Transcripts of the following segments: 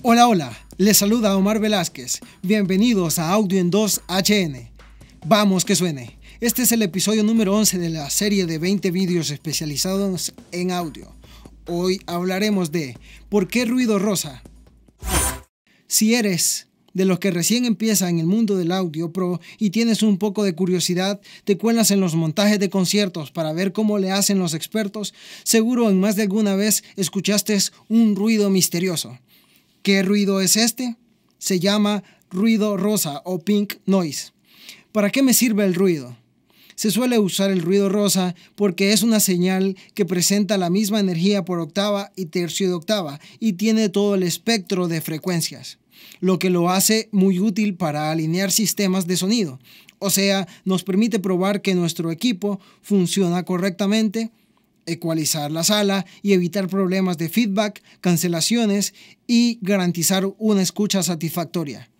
Hola, hola, les saluda Omar Velázquez. Bienvenidos a Audio en 2 HN. Vamos que suene. Este es el episodio número 11 de la serie de 20 vídeos especializados en audio. Hoy hablaremos de ¿Por qué ruido rosa? Si eres de los que recién empiezan en el mundo del audio pro y tienes un poco de curiosidad, te cuelas en los montajes de conciertos para ver cómo le hacen los expertos, seguro en más de alguna vez escuchaste un ruido misterioso ¿Qué ruido es este? Se llama ruido rosa o pink noise. ¿Para qué me sirve el ruido? Se suele usar el ruido rosa porque es una señal que presenta la misma energía por octava y tercio de octava y tiene todo el espectro de frecuencias, lo que lo hace muy útil para alinear sistemas de sonido. O sea, nos permite probar que nuestro equipo funciona correctamente ecualizar la sala y evitar problemas de feedback, cancelaciones y garantizar una escucha satisfactoria.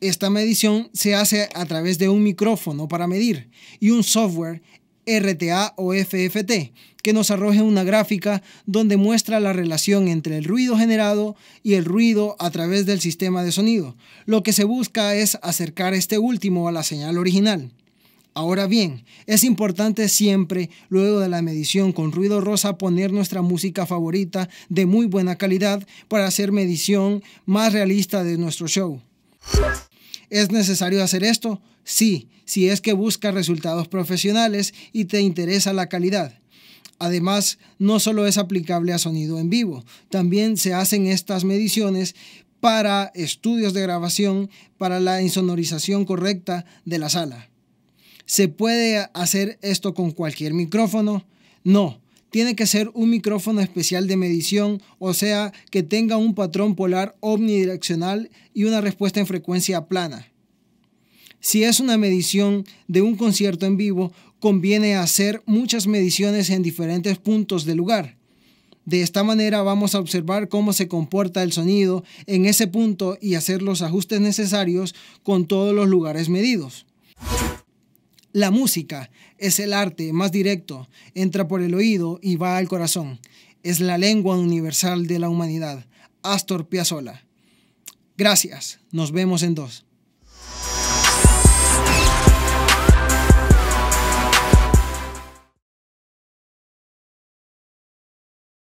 Esta medición se hace a través de un micrófono para medir y un software RTA o FFT que nos arroje una gráfica donde muestra la relación entre el ruido generado y el ruido a través del sistema de sonido. Lo que se busca es acercar este último a la señal original. Ahora bien, es importante siempre, luego de la medición con ruido rosa, poner nuestra música favorita de muy buena calidad para hacer medición más realista de nuestro show. ¿Es necesario hacer esto? Sí, si es que buscas resultados profesionales y te interesa la calidad. Además, no solo es aplicable a sonido en vivo, también se hacen estas mediciones para estudios de grabación, para la insonorización correcta de la sala. ¿Se puede hacer esto con cualquier micrófono? No, tiene que ser un micrófono especial de medición, o sea, que tenga un patrón polar omnidireccional y una respuesta en frecuencia plana. Si es una medición de un concierto en vivo, conviene hacer muchas mediciones en diferentes puntos del lugar. De esta manera vamos a observar cómo se comporta el sonido en ese punto y hacer los ajustes necesarios con todos los lugares medidos. La música es el arte más directo, entra por el oído y va al corazón. Es la lengua universal de la humanidad. Astor Piazzolla. Gracias, nos vemos en dos.